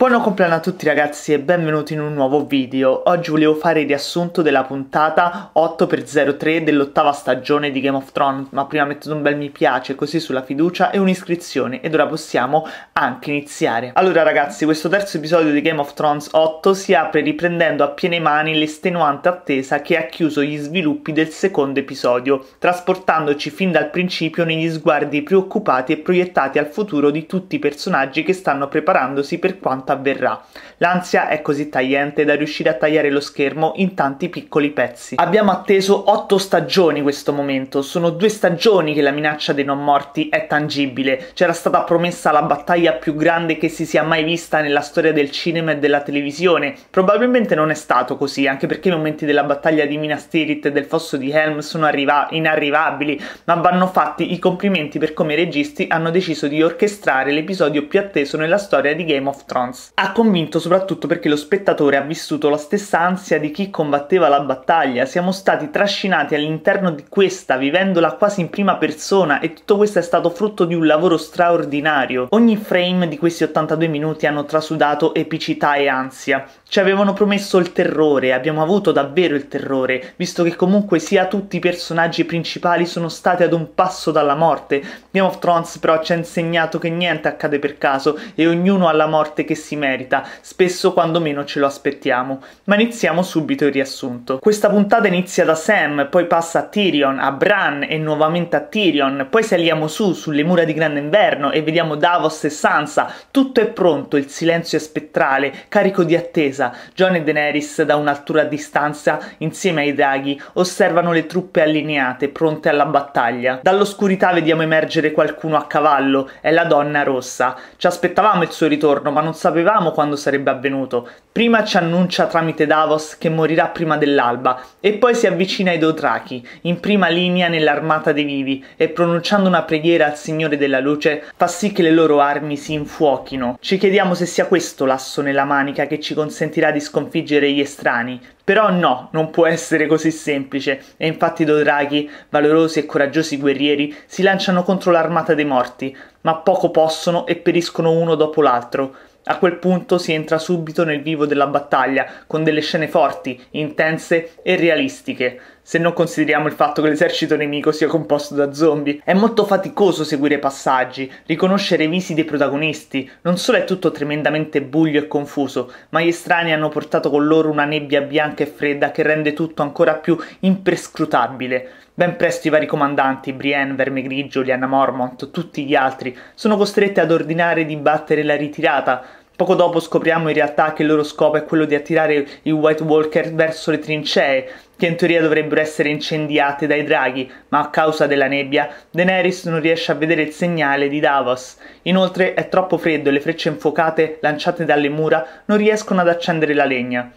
Buon compleanno a tutti ragazzi e benvenuti in un nuovo video. Oggi volevo fare il riassunto della puntata 8x03 dell'ottava stagione di Game of Thrones, ma prima mettete un bel mi piace così sulla fiducia e un'iscrizione ed ora possiamo anche iniziare. Allora ragazzi, questo terzo episodio di Game of Thrones 8 si apre riprendendo a piene mani l'estenuante attesa che ha chiuso gli sviluppi del secondo episodio, trasportandoci fin dal principio negli sguardi preoccupati e proiettati al futuro di tutti i personaggi che stanno preparandosi per quanto quanto avverrà. L'ansia è così tagliente da riuscire a tagliare lo schermo in tanti piccoli pezzi. Abbiamo atteso otto stagioni questo momento, sono due stagioni che la minaccia dei non morti è tangibile. C'era stata promessa la battaglia più grande che si sia mai vista nella storia del cinema e della televisione. Probabilmente non è stato così, anche perché i momenti della battaglia di Minas Tirith e del fosso di Helm sono arriva- inarrivabili, ma vanno fatti i complimenti per come i registi hanno deciso di orchestrare l'episodio più atteso nella storia di Game of Thrones. Jones. Ha convinto soprattutto perché lo spettatore ha vissuto la stessa ansia di chi combatteva la battaglia, siamo stati trascinati all'interno di questa, vivendola quasi in prima persona e tutto questo è stato frutto di un lavoro straordinario. Ogni frame di questi 82 minuti hanno trasudato epicità e ansia. Ci avevano promesso il terrore, abbiamo avuto davvero il terrore, visto che comunque sia tutti i personaggi principali sono stati ad un passo dalla morte. Game of Thrones però ci ha insegnato che niente accade per caso e ognuno ha la morte che si si merita, spesso quando meno ce lo aspettiamo. Ma iniziamo subito il riassunto. Questa puntata inizia da Sam, poi passa a Tyrion, a Bran e nuovamente a Tyrion, poi saliamo su sulle mura di Grande Inverno e vediamo Davos e Sansa, tutto è pronto, il silenzio è spettrale, carico di attesa. John e Daenerys da un'altura a distanza, insieme ai draghi, osservano le truppe allineate, pronte alla battaglia. Dall'oscurità vediamo emergere qualcuno a cavallo, è la donna rossa. Ci aspettavamo il suo ritorno, ma non sapevamo sapevamo quando sarebbe avvenuto. Prima ci annuncia tramite Davos che morirà prima dell'alba e poi si avvicina ai Dotrachi, in prima linea nell'armata dei vivi e pronunciando una preghiera al Signore della Luce fa sì che le loro armi si infuochino. Ci chiediamo se sia questo l'asso nella manica che ci consentirà di sconfiggere gli estranei, però no, non può essere così semplice, e infatti i Dodraghi, valorosi e coraggiosi guerrieri, si lanciano contro l'armata dei morti, ma poco possono e periscono uno dopo l'altro. A quel punto si entra subito nel vivo della battaglia, con delle scene forti, intense e realistiche se non consideriamo il fatto che l'esercito nemico sia composto da zombie. È molto faticoso seguire i passaggi, riconoscere i visi dei protagonisti, non solo è tutto tremendamente buio e confuso, ma gli estranei hanno portato con loro una nebbia bianca e fredda che rende tutto ancora più imprescrutabile. Ben presto i vari comandanti, Brienne, Vermegrigio, Grigio, Liana Mormont, tutti gli altri, sono costretti ad ordinare di battere la ritirata, Poco dopo scopriamo in realtà che il loro scopo è quello di attirare i White Walker verso le trincee, che in teoria dovrebbero essere incendiate dai draghi, ma a causa della nebbia Daenerys non riesce a vedere il segnale di Davos. Inoltre è troppo freddo e le frecce infuocate lanciate dalle mura non riescono ad accendere la legna.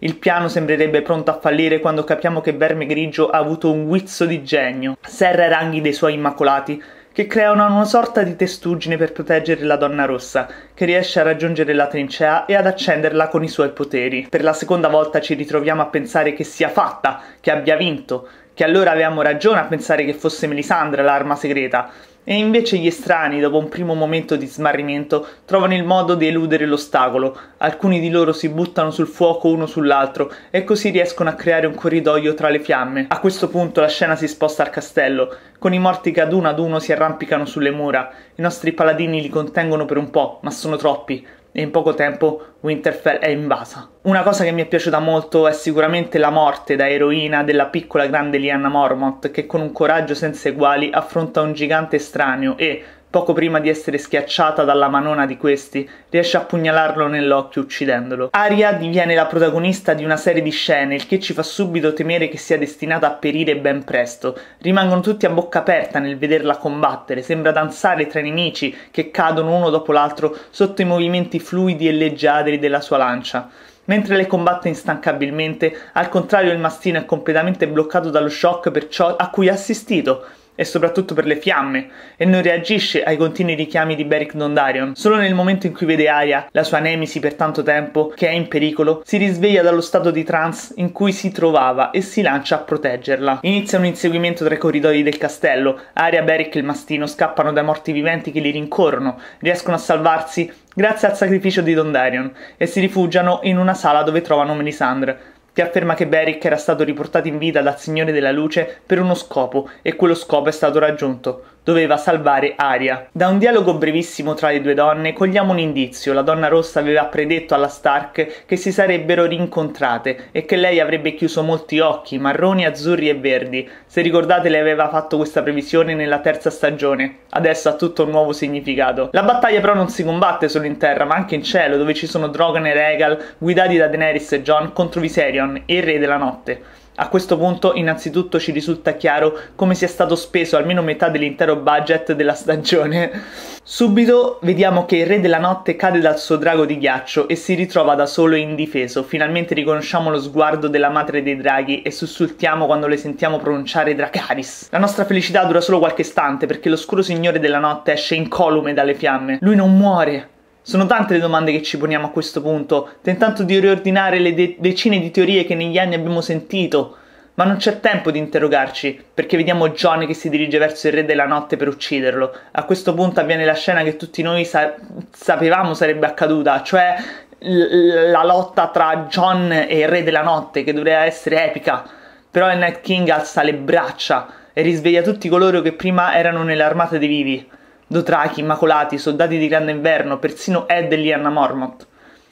Il piano sembrerebbe pronto a fallire quando capiamo che Verme Grigio ha avuto un guizzo di genio. Serra i ranghi dei suoi immacolati che creano una sorta di testuggine per proteggere la donna rossa, che riesce a raggiungere la trincea e ad accenderla con i suoi poteri. Per la seconda volta ci ritroviamo a pensare che sia fatta, che abbia vinto, che allora avevamo ragione a pensare che fosse Melisandra l'arma segreta, e invece gli estranei, dopo un primo momento di smarrimento, trovano il modo di eludere l'ostacolo. Alcuni di loro si buttano sul fuoco uno sull'altro e così riescono a creare un corridoio tra le fiamme. A questo punto la scena si sposta al castello, con i morti che ad uno ad uno si arrampicano sulle mura. I nostri paladini li contengono per un po', ma sono troppi e in poco tempo Winterfell è invasa. Una cosa che mi è piaciuta molto è sicuramente la morte da eroina della piccola grande Lyanna Mormont che con un coraggio senza eguali affronta un gigante estraneo e, poco prima di essere schiacciata dalla manona di questi, riesce a pugnalarlo nell'occhio uccidendolo. Aria diviene la protagonista di una serie di scene, il che ci fa subito temere che sia destinata a perire ben presto. Rimangono tutti a bocca aperta nel vederla combattere, sembra danzare tra i nemici che cadono uno dopo l'altro sotto i movimenti fluidi e leggiadri della sua lancia. Mentre le combatte instancabilmente, al contrario il mastino è completamente bloccato dallo shock per ciò a cui ha assistito, e soprattutto per le fiamme e non reagisce ai continui richiami di Beric Dondarion. Solo nel momento in cui vede Arya, la sua nemesi per tanto tempo, che è in pericolo, si risveglia dallo stato di trance in cui si trovava e si lancia a proteggerla. Inizia un inseguimento tra i corridoi del castello. Arya, Beric e il mastino scappano dai morti viventi che li rincorrono, riescono a salvarsi grazie al sacrificio di Dondarion e si rifugiano in una sala dove trovano Melisandre che afferma che Beric era stato riportato in vita dal Signore della Luce per uno scopo e quello scopo è stato raggiunto doveva salvare Aria. Da un dialogo brevissimo tra le due donne cogliamo un indizio. La donna rossa aveva predetto alla Stark che si sarebbero rincontrate e che lei avrebbe chiuso molti occhi, marroni, azzurri e verdi. Se ricordate le aveva fatto questa previsione nella terza stagione. Adesso ha tutto un nuovo significato. La battaglia però non si combatte solo in terra, ma anche in cielo, dove ci sono Drogon e Regal, guidati da Daenerys e Jon contro Viserion, il re della notte. A questo punto innanzitutto ci risulta chiaro come sia stato speso almeno metà dell'intero budget della stagione. Subito vediamo che il re della notte cade dal suo drago di ghiaccio e si ritrova da solo e indifeso. Finalmente riconosciamo lo sguardo della madre dei draghi e sussultiamo quando le sentiamo pronunciare Dracaris. La nostra felicità dura solo qualche istante perché l'oscuro signore della notte esce incolume dalle fiamme. Lui non muore, sono tante le domande che ci poniamo a questo punto, tentando di riordinare le de- decine di teorie che negli anni abbiamo sentito, ma non c'è tempo di interrogarci, perché vediamo John che si dirige verso il re della notte per ucciderlo. A questo punto avviene la scena che tutti noi sa- sapevamo sarebbe accaduta, cioè l- la lotta tra John e il re della notte, che doveva essere epica. Però il Night King alza le braccia e risveglia tutti coloro che prima erano nell'armata dei vivi. Dotrachi, Immacolati, Soldati di Grande Inverno, persino Ed e Lianna Mormont.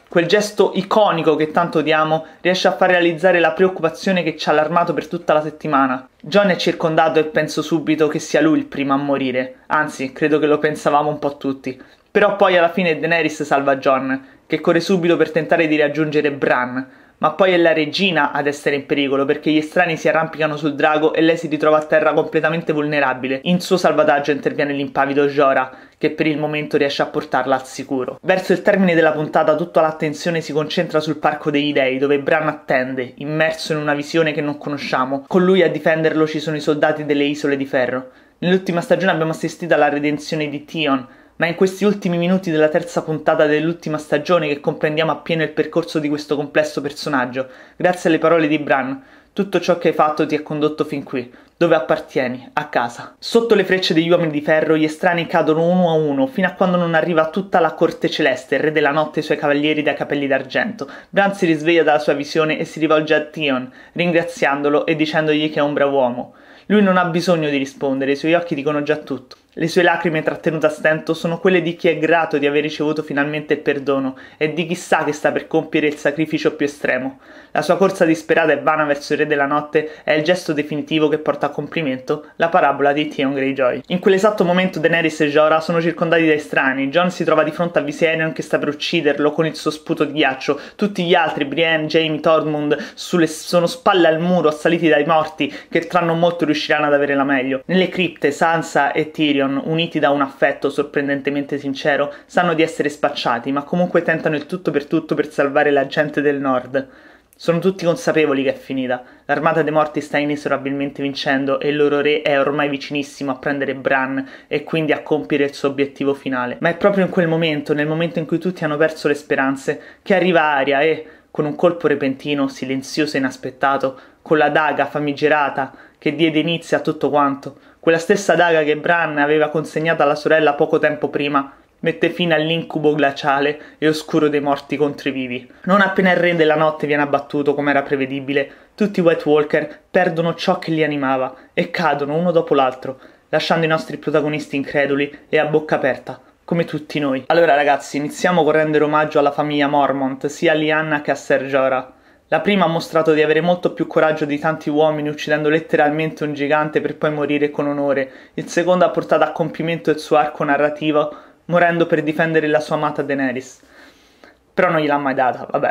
Quel gesto iconico che tanto odiamo riesce a far realizzare la preoccupazione che ci ha allarmato per tutta la settimana. John è circondato e penso subito che sia lui il primo a morire. Anzi, credo che lo pensavamo un po' tutti. Però poi alla fine Daenerys salva John, che corre subito per tentare di raggiungere Bran, ma poi è la regina ad essere in pericolo perché gli estranei si arrampicano sul drago e lei si ritrova a terra completamente vulnerabile. In suo salvataggio interviene l'impavido Jora, che per il momento riesce a portarla al sicuro. Verso il termine della puntata tutta l'attenzione si concentra sul parco degli dei, dove Bran attende, immerso in una visione che non conosciamo. Con lui a difenderlo ci sono i soldati delle isole di ferro. Nell'ultima stagione abbiamo assistito alla redenzione di Tion, ma in questi ultimi minuti della terza puntata dell'ultima stagione che comprendiamo appieno il percorso di questo complesso personaggio, grazie alle parole di Bran. Tutto ciò che hai fatto ti ha condotto fin qui, dove appartieni, a casa. Sotto le frecce degli uomini di ferro gli estranei cadono uno a uno, fino a quando non arriva tutta la corte celeste, il re della notte e i suoi cavalieri dai capelli d'argento. Bran si risveglia dalla sua visione e si rivolge a Tion, ringraziandolo e dicendogli che è un bravo uomo. Lui non ha bisogno di rispondere, i suoi occhi dicono già tutto. Le sue lacrime trattenute a stento sono quelle di chi è grato di aver ricevuto finalmente il perdono e di chi sa che sta per compiere il sacrificio più estremo. La sua corsa disperata e vana verso il re della notte è il gesto definitivo che porta a compimento la parabola di Theon Greyjoy. In quell'esatto momento Daenerys e Jorah sono circondati dai strani, Jon si trova di fronte a Viserion che sta per ucciderlo con il suo sputo di ghiaccio. Tutti gli altri, Brienne, Jaime, Tormund, sulle, sono spalle al muro, assaliti dai morti, che tra non molto riusciranno ad avere la meglio. Nelle cripte, Sansa e Tyrion Tyrion, uniti da un affetto sorprendentemente sincero, sanno di essere spacciati, ma comunque tentano il tutto per tutto per salvare la gente del nord. Sono tutti consapevoli che è finita. L'armata dei morti sta inesorabilmente vincendo e il loro re è ormai vicinissimo a prendere Bran e quindi a compiere il suo obiettivo finale. Ma è proprio in quel momento, nel momento in cui tutti hanno perso le speranze, che arriva Aria e, con un colpo repentino, silenzioso e inaspettato, con la daga famigerata che diede inizio a tutto quanto, quella stessa daga che Bran aveva consegnato alla sorella poco tempo prima, mette fine all'incubo glaciale e oscuro dei morti contro i vivi. Non appena il re della notte viene abbattuto, come era prevedibile, tutti i White Walker perdono ciò che li animava e cadono uno dopo l'altro, lasciando i nostri protagonisti increduli e a bocca aperta, come tutti noi. Allora ragazzi, iniziamo con rendere omaggio alla famiglia Mormont, sia a Lianna che a Ser Jorah. La prima ha mostrato di avere molto più coraggio di tanti uomini uccidendo letteralmente un gigante per poi morire con onore. Il secondo ha portato a compimento il suo arco narrativo morendo per difendere la sua amata Daenerys però non gliel'ha mai data, vabbè.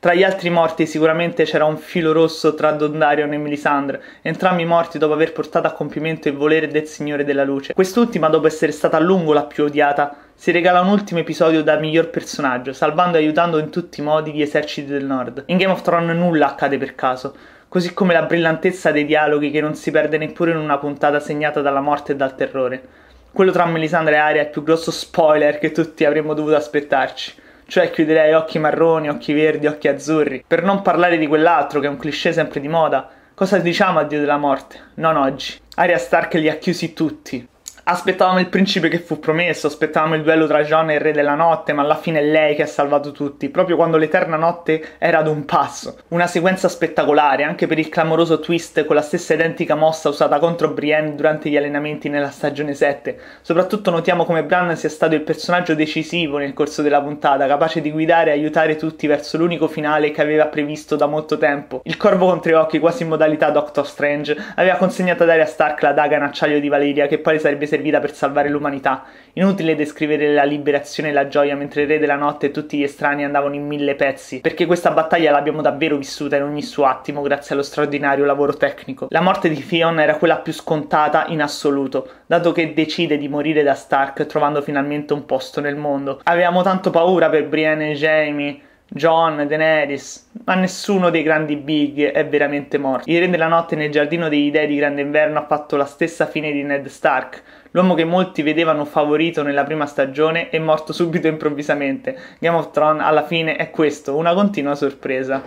tra gli altri morti sicuramente c'era un filo rosso tra Dondarion e Melisandre, entrambi morti dopo aver portato a compimento il volere del Signore della Luce. Quest'ultima, dopo essere stata a lungo la più odiata, si regala un ultimo episodio da miglior personaggio, salvando e aiutando in tutti i modi gli eserciti del Nord. In Game of Thrones nulla accade per caso, così come la brillantezza dei dialoghi che non si perde neppure in una puntata segnata dalla morte e dal terrore. Quello tra Melisandre e Aria è il più grosso spoiler che tutti avremmo dovuto aspettarci. Cioè chiuderei occhi marroni, occhi verdi, occhi azzurri, per non parlare di quell'altro che è un cliché sempre di moda. Cosa diciamo a Dio della morte? Non oggi. Arya Stark li ha chiusi tutti aspettavamo il principe che fu promesso, aspettavamo il duello tra John e il re della notte, ma alla fine è lei che ha salvato tutti, proprio quando l'eterna notte era ad un passo. Una sequenza spettacolare, anche per il clamoroso twist con la stessa identica mossa usata contro Brienne durante gli allenamenti nella stagione 7. Soprattutto notiamo come Bran sia stato il personaggio decisivo nel corso della puntata, capace di guidare e aiutare tutti verso l'unico finale che aveva previsto da molto tempo. Il corvo con tre occhi, quasi in modalità Doctor Strange, aveva consegnato ad Arya Stark la daga in acciaio di Valeria, che poi sarebbe servita per salvare l'umanità. Inutile descrivere la liberazione e la gioia mentre il re della notte e tutti gli estranei andavano in mille pezzi, perché questa battaglia l'abbiamo davvero vissuta in ogni suo attimo grazie allo straordinario lavoro tecnico. La morte di Theon era quella più scontata in assoluto, dato che decide di morire da Stark trovando finalmente un posto nel mondo. Avevamo tanto paura per Brienne e Jamie John, Daenerys, ma nessuno dei grandi big è veramente morto. Il re della notte nel giardino degli dei di Grande Inverno ha fatto la stessa fine di Ned Stark. L'uomo che molti vedevano favorito nella prima stagione è morto subito improvvisamente. Game of Thrones alla fine è questo, una continua sorpresa.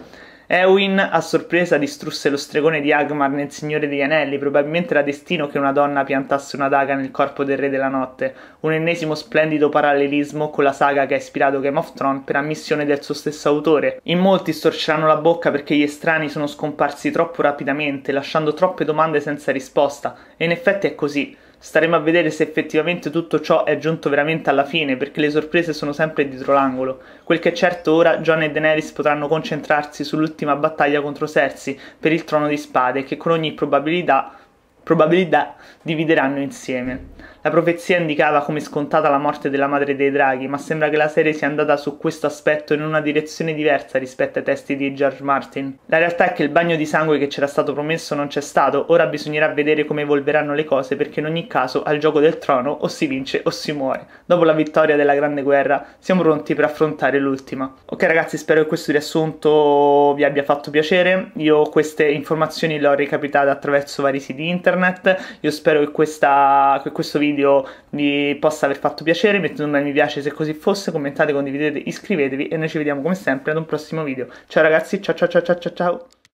Eowyn a sorpresa distrusse lo stregone di Agmar nel Signore degli Anelli, probabilmente era destino che una donna piantasse una daga nel corpo del Re della Notte, un ennesimo splendido parallelismo con la saga che ha ispirato Game of Thrones per ammissione del suo stesso autore. In molti storceranno la bocca perché gli estranei sono scomparsi troppo rapidamente, lasciando troppe domande senza risposta, e in effetti è così. Staremo a vedere se effettivamente tutto ciò è giunto veramente alla fine, perché le sorprese sono sempre dietro l'angolo. Quel che è certo ora, John e Daenerys potranno concentrarsi sull'ultima battaglia contro Cersei per il trono di spade, che con ogni probabilità, probabilità divideranno insieme. La profezia indicava come scontata la morte della madre dei draghi, ma sembra che la serie sia andata su questo aspetto in una direzione diversa rispetto ai testi di George Martin. La realtà è che il bagno di sangue che c'era stato promesso non c'è stato, ora bisognerà vedere come evolveranno le cose perché in ogni caso al gioco del trono o si vince o si muore. Dopo la vittoria della Grande Guerra siamo pronti per affrontare l'ultima. Ok ragazzi, spero che questo riassunto vi abbia fatto piacere. Io queste informazioni le ho recapitate attraverso vari siti internet. Io spero che, questa, che questo questo video vi possa aver fatto piacere, mettete un bel mi piace se così fosse, commentate, condividete, iscrivetevi e noi ci vediamo come sempre ad un prossimo video. Ciao ragazzi, ciao ciao ciao ciao ciao ciao!